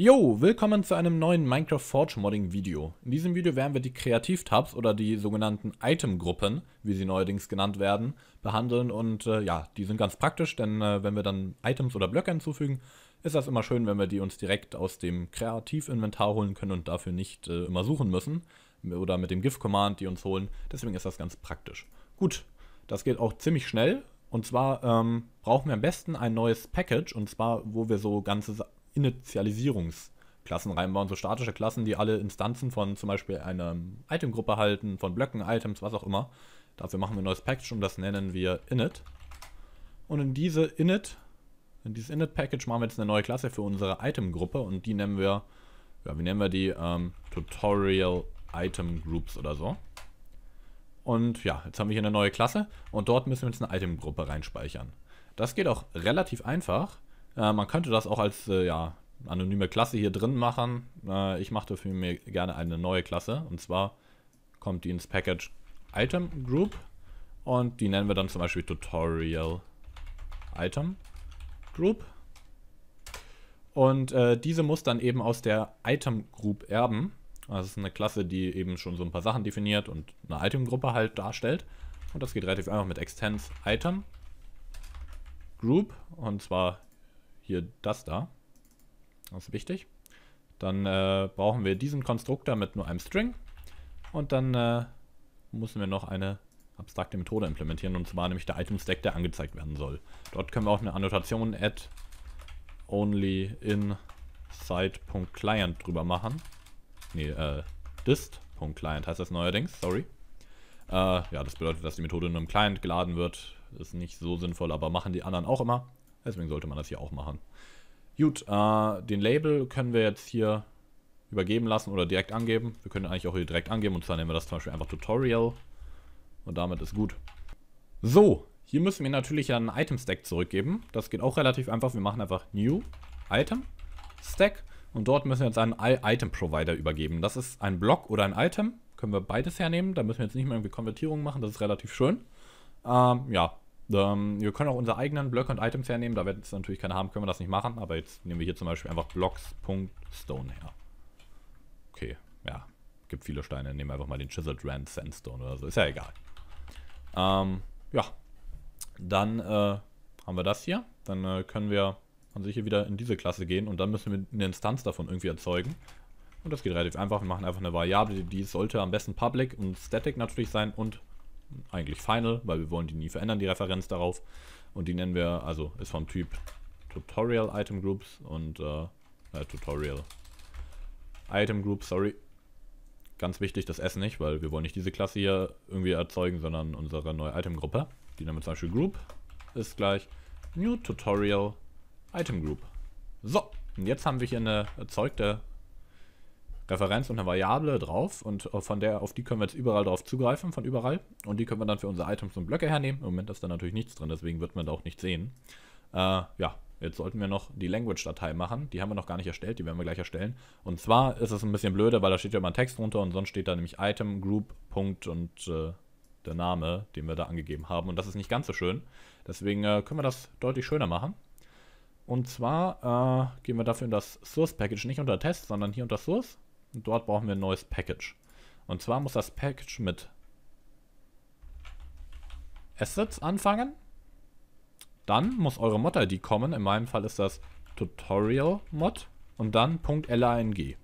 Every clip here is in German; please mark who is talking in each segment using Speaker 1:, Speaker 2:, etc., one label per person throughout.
Speaker 1: Jo, willkommen zu einem neuen Minecraft Forge Modding Video. In diesem Video werden wir die Kreativtabs oder die sogenannten Itemgruppen, wie sie neuerdings genannt werden, behandeln und äh, ja, die sind ganz praktisch, denn äh, wenn wir dann Items oder Blöcke hinzufügen, ist das immer schön, wenn wir die uns direkt aus dem Kreativinventar holen können und dafür nicht äh, immer suchen müssen oder mit dem GIF-Command die uns holen, deswegen ist das ganz praktisch. Gut, das geht auch ziemlich schnell, und zwar ähm, brauchen wir am besten ein neues Package, und zwar, wo wir so ganze Initialisierungsklassen reinbauen, so statische Klassen, die alle Instanzen von zum Beispiel einer Itemgruppe halten, von Blöcken, Items, was auch immer. Dafür machen wir ein neues Package und das nennen wir init. Und in diese init, in dieses init-Package machen wir jetzt eine neue Klasse für unsere Itemgruppe und die nennen wir, ja, wie nennen wir die? Ähm, Tutorial Item Groups oder so. Und ja, jetzt haben wir hier eine neue Klasse und dort müssen wir jetzt eine Itemgruppe reinspeichern. Das geht auch relativ einfach. Äh, man könnte das auch als äh, ja, anonyme Klasse hier drin machen. Äh, ich mache dafür mir gerne eine neue Klasse. Und zwar kommt die ins Package Item Group. Und die nennen wir dann zum Beispiel Tutorial Item Group. Und äh, diese muss dann eben aus der Item Group erben. Das ist eine Klasse, die eben schon so ein paar Sachen definiert und eine Item-Gruppe halt darstellt. Und das geht relativ einfach mit Extends Item Group. Und zwar hier das da. Das ist wichtig. Dann äh, brauchen wir diesen Konstruktor mit nur einem String. Und dann äh, müssen wir noch eine abstrakte Methode implementieren. Und zwar nämlich der Item-Stack, der angezeigt werden soll. Dort können wir auch eine Annotation add only in site.client drüber machen. Nee, äh, dist.client heißt das neuerdings, sorry. Äh, ja, das bedeutet, dass die Methode nur im Client geladen wird. Ist nicht so sinnvoll, aber machen die anderen auch immer. Deswegen sollte man das hier auch machen. Gut, äh, den Label können wir jetzt hier übergeben lassen oder direkt angeben. Wir können eigentlich auch hier direkt angeben und zwar nehmen wir das zum Beispiel einfach Tutorial. Und damit ist gut. So, hier müssen wir natürlich einen Item-Stack zurückgeben. Das geht auch relativ einfach. Wir machen einfach New Item Stack und dort müssen wir jetzt einen Item-Provider übergeben. Das ist ein Block oder ein Item. Können wir beides hernehmen. Da müssen wir jetzt nicht mehr irgendwie Konvertierung machen. Das ist relativ schön. Ähm, ja, ähm, wir können auch unsere eigenen Blöcke und Items hernehmen. Da wird es natürlich keine haben, können wir das nicht machen. Aber jetzt nehmen wir hier zum Beispiel einfach Blocks.stone her. Okay, ja. Gibt viele Steine. Nehmen wir einfach mal den Chiseled Rand Sandstone oder so. Ist ja egal. Ähm, ja. Dann äh, haben wir das hier. Dann äh, können wir an sich hier wieder in diese Klasse gehen. Und dann müssen wir eine Instanz davon irgendwie erzeugen. Und das geht relativ einfach. Wir machen einfach eine Variable, die sollte am besten public und static natürlich sein und eigentlich Final, weil wir wollen die nie verändern, die Referenz darauf. Und die nennen wir, also ist vom Typ Tutorial Item Groups und äh, äh, Tutorial Item Groups, sorry. Ganz wichtig, das S nicht, weil wir wollen nicht diese Klasse hier irgendwie erzeugen, sondern unsere neue Item-Gruppe. Die nennen wir zum Beispiel Group ist gleich New Tutorial Item Group. So, und jetzt haben wir hier eine erzeugte Referenz und eine Variable drauf und äh, von der, auf die können wir jetzt überall drauf zugreifen, von überall. Und die können wir dann für unsere Items und Blöcke hernehmen. Im Moment ist da natürlich nichts drin, deswegen wird man da auch nichts sehen. Äh, ja, jetzt sollten wir noch die Language-Datei machen. Die haben wir noch gar nicht erstellt, die werden wir gleich erstellen. Und zwar ist es ein bisschen blöde, weil da steht ja immer ein Text drunter und sonst steht da nämlich Item, Group, Punkt und äh, der Name, den wir da angegeben haben. Und das ist nicht ganz so schön. Deswegen äh, können wir das deutlich schöner machen. Und zwar äh, gehen wir dafür in das Source Package, nicht unter Test, sondern hier unter Source. Und dort brauchen wir ein neues Package. Und zwar muss das Package mit Assets anfangen. Dann muss eure Mod-ID kommen. In meinem Fall ist das Tutorial-Mod. Und dann .lang.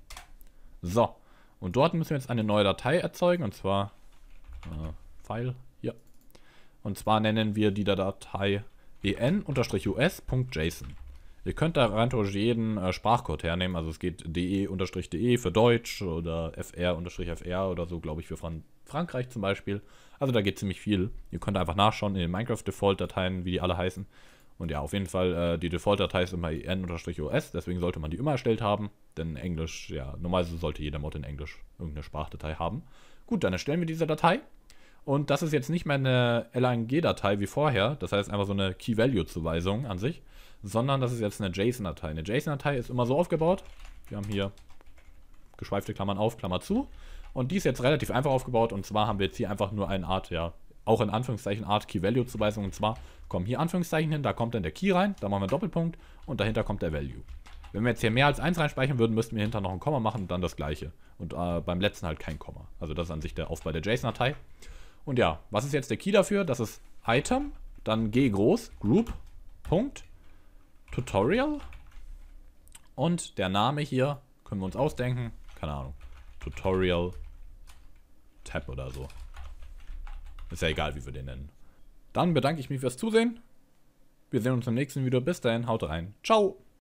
Speaker 1: So. Und dort müssen wir jetzt eine neue Datei erzeugen. Und zwar äh, File. Hier. Und zwar nennen wir die Datei en-us.json. Ihr könnt da rein theoretisch jeden äh, Sprachcode hernehmen. Also es geht de-de e für Deutsch oder fr-fr oder so, glaube ich, für Fran Frankreich zum Beispiel. Also da geht ziemlich viel. Ihr könnt einfach nachschauen in den Minecraft-Default-Dateien, wie die alle heißen. Und ja, auf jeden Fall, äh, die Default-Datei ist immer en-os, deswegen sollte man die immer erstellt haben. Denn Englisch, ja, normalerweise sollte jeder Mod in Englisch irgendeine Sprachdatei haben. Gut, dann erstellen wir diese Datei. Und das ist jetzt nicht mehr eine LNG-Datei wie vorher, das heißt einfach so eine Key-Value-Zuweisung an sich, sondern das ist jetzt eine JSON-Datei. Eine JSON-Datei ist immer so aufgebaut. Wir haben hier geschweifte Klammern auf, Klammer zu. Und die ist jetzt relativ einfach aufgebaut. Und zwar haben wir jetzt hier einfach nur eine Art, ja, auch in Anführungszeichen Art Key Value Zuweisung. Und zwar kommen hier Anführungszeichen hin, da kommt dann der Key rein, da machen wir einen Doppelpunkt und dahinter kommt der Value. Wenn wir jetzt hier mehr als 1 reinspeichern würden, müssten wir hinter noch ein Komma machen und dann das gleiche. Und äh, beim letzten halt kein Komma. Also das ist an sich der Aufbau der JSON-Datei. Und ja, was ist jetzt der Key dafür? Das ist Item, dann G groß, Group, Punkt Tutorial. Und der Name hier können wir uns ausdenken. Keine Ahnung. Tutorial Tab oder so. Ist ja egal, wie wir den nennen. Dann bedanke ich mich fürs Zusehen. Wir sehen uns im nächsten Video. Bis dahin, haut rein. Ciao.